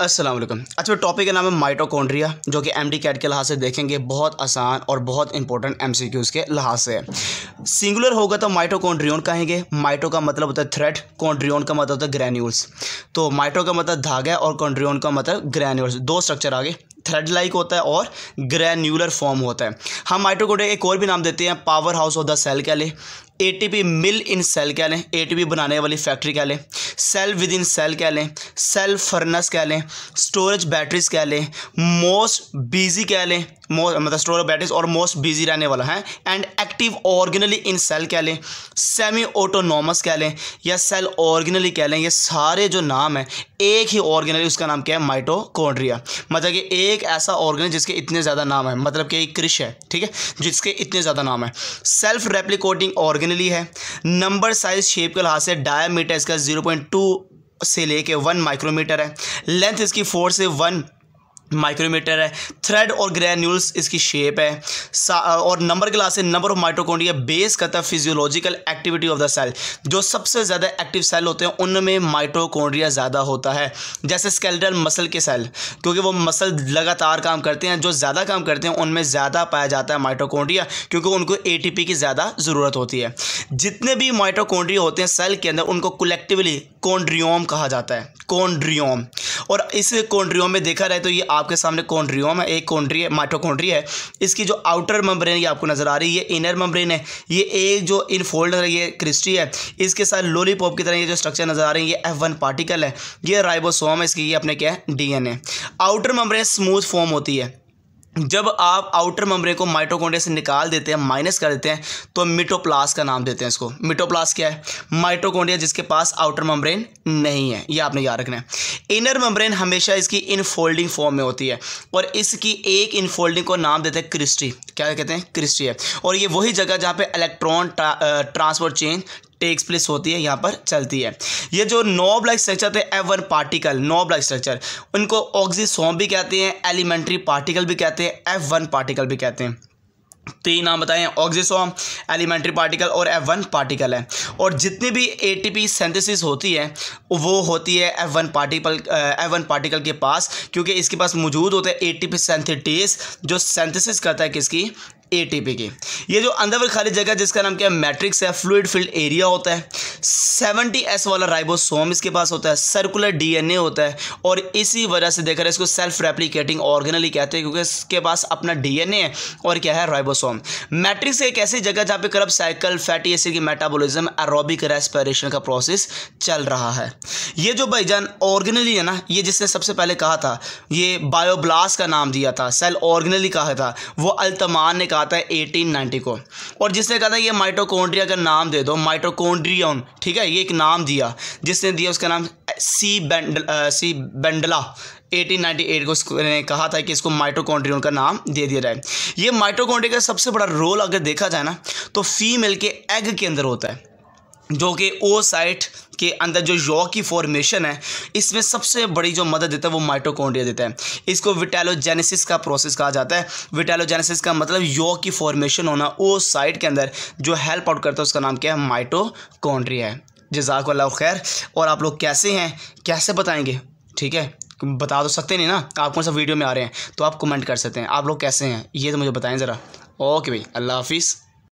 असलम अच्छा टॉपिक का नाम है माइटोकॉन्ड्रिया जो कि एम डी कैट के लिहाज से देखेंगे बहुत आसान और बहुत इंपॉर्टेंट एम सी क्यूज़ के लिहाज से है सिंगुलर होगा तो माइटोकॉन्ड्रियन कहेंगे माइटो का मतलब होता है थ्रेड कॉन्ड्रियन का मतलब होता है ग्रैन्यूल्स तो माइटो का मतलब धागा और कॉन्ड्रियन का मतलब ग्रैन्यूल्स दो स्ट्रक्चर आगे थ्रेड लाइक होता है और ग्रैन्यूलर फॉर्म होता है हम माइटोकॉन्ड्रिया एक और भी नाम देते हैं powerhouse of the cell के लिए एटीपी मिल इन सेल कह लें एटीपी बनाने वाली फैक्ट्री कह लें सेल विद इन सेल कह लें सेल फर्नेस कह लें स्टोरेज बैटरीज कह लें मोस्ट बिजी कह लें मतलब स्टोरेज बैटरीज और मोस्ट बिजी रहने वाला है and active organelle in cell कह लें सेमी ऑटोनोमस कह लें या सेल ऑर्गेनली कह लें ये सारे जो नाम है एक ही ऑर्गेनली उसका नाम क्या है माइटोकॉन्ड्रिया मतलब कि एक ऐसा ऑर्गेनल जिसके इतने ज़्यादा नाम है मतलब कि एक कृष है ठीक है जिसके इतने ज़्यादा नाम है सेल्फ रेप्लिकोटिंग ऑर्गेन ले ली है नंबर साइज शेप के लिहाज से डाया इसका जीरो से लेके वन माइक्रोमीटर है लेंथ इसकी फोर से वन माइक्रोमीटर है थ्रेड और ग्रैन्यूल्स इसकी शेप है और नंबर क्लास है नंबर ऑफ माइटोकॉन्ड्रिया बेस करता है physiological activity of the cell जो सबसे ज़्यादा एक्टिव सेल होते हैं उनमें माइटोकॉन्ड्रिया ज़्यादा होता है जैसे स्केलेटल मसल के सेल क्योंकि वो मसल लगातार काम करते हैं जो ज़्यादा काम करते हैं उनमें ज़्यादा पाया जाता है माइटोकॉन्ड्रिया क्योंकि उनको ए की ज़्यादा ज़रूरत होती है जितने भी माइटोकॉन्ड्रिया होते हैं सेल के अंदर उनको कलेक्टिवली कॉन्ड्रियोम कहा जाता है कॉन्ड्रियोम और इस कोंड्रियोम में देखा जाए तो ये आपके सामने कोंड्रियोम है एक कोंड्री है माइटोकोंड्री है इसकी जो आउटर मेम्ब्रेन ये आपको नज़र आ रही है इनर मम्ब्रेन है ये एक जो इन फोल्ड ये क्रिस्टी है इसके साथ लोलीपॉप की तरह ये जो स्ट्रक्चर नज़र आ रही है ये एफ पार्टिकल है ये राइबोसोम है इसकी ये अपने क्या है the outer membrane smooth form होती है जब आप आउटर मेम्ब्रेन को माइटोकॉन्ड्रिया से निकाल देते हैं माइनस कर देते हैं तो मिटोप्लास का नाम देते हैं इसको मिटोप्लास क्या है माइटोकॉन्ड्रिया जिसके पास आउटर मम्ब्रेन नहीं है ये आपने याद रखना है इनर मेम्ब्रेन हमेशा इसकी इनफोल्डिंग फॉर्म में होती है और इसकी एक इनफोल्डिंग को नाम देते हैं क्रिस्टी क्या कहते हैं क्रिस्टी है और ये वही जगह जहाँ पे electron transfer change takes place होती है यहाँ पर चलती है ये जो नॉब लाइक स्ट्रक्चर थे F one particle knob like structure उनको ऑक्सीसोम भी कहते हैं एलिमेंट्री पार्टिकल भी कहते हैं एफ वन पार्टिकल भी कहते हैं तीन तो नाम बताएं ऑक्सीसोम एलिमेंट्री पार्टिकल और एफ वन पार्टिकल है और जितनी भी ए टी पी होती है वो होती है F one particle F one particle के पास क्योंकि इसके पास मौजूद होते हैं ए टी पी जो सिंथेसिस करता है किसकी एटीपी की ये जो अंदर खाली जगह जिसका नाम क्या है मैट्रिक्स है फ्लूड फिल्ड एरिया होता है सेवनटी एस वाला राइबोसोम इसके पास होता है सर्कुलर डीएनए होता है और इसी वजह से देखा रहे इसको सेल्फ रेप्लीकेटिंग ऑर्गेनली कहते हैं क्योंकि इसके पास अपना डीएनए है और क्या है राइबोसोम मैट्रिक्स एक ऐसी जगह जहाँ पे करब साइकिल फैटी एसिड की मेटाबोलिज्म एरोबिक रेस्पायरेशन का प्रोसेस चल रहा है ये जो भाईजान ऑर्गेनली है ना ये जिसने सबसे पहले कहा था ये बायोब्लास्ट का नाम दिया था सेल ऑर्गेनली कहा था वो अल्तमान ने कहा कहा था एटीन नाइनटी को और जिसने कहा था ये माइटोकॉन्ड्रिया का नाम दे दो माइटोकॉन्ड्रियन ठीक है ये एक नाम दिया जिसने दिया उसका नाम सी बेंडल सी बेंडला 1898 को ने कहा था कि इसको माइटोकॉन्ड्रियन का नाम दे दिया जाए ये माइटोकॉन्ड्रिया का सबसे बड़ा रोल अगर देखा जाए ना तो फीमेल के एग के अंदर होता है जो कि ओ साइट के अंदर जो यौ की फॉर्मेशन है इसमें सबसे बड़ी जो मदद देता है वो माइटोकॉन्ड्रिया देता है इसको विटेलोजेनेसिस का प्रोसेस कहा जाता है विटेलोजेनेसिस का मतलब यौ की फॉर्मेशन होना ओ साइट के अंदर जो हेल्प आउट करता है उसका नाम क्या है माइटोकॉन्ड्रिया है जजाक अल्लाह खैर और आप लोग कैसे हैं कैसे बताएँगे ठीक है बता तो सकते नहीं ना आप कौन सा वीडियो में आ रहे हैं तो आप कमेंट कर सकते हैं आप लोग कैसे हैं ये तो मुझे बताएं ज़रा ओके भाई अल्लाह हाफिज़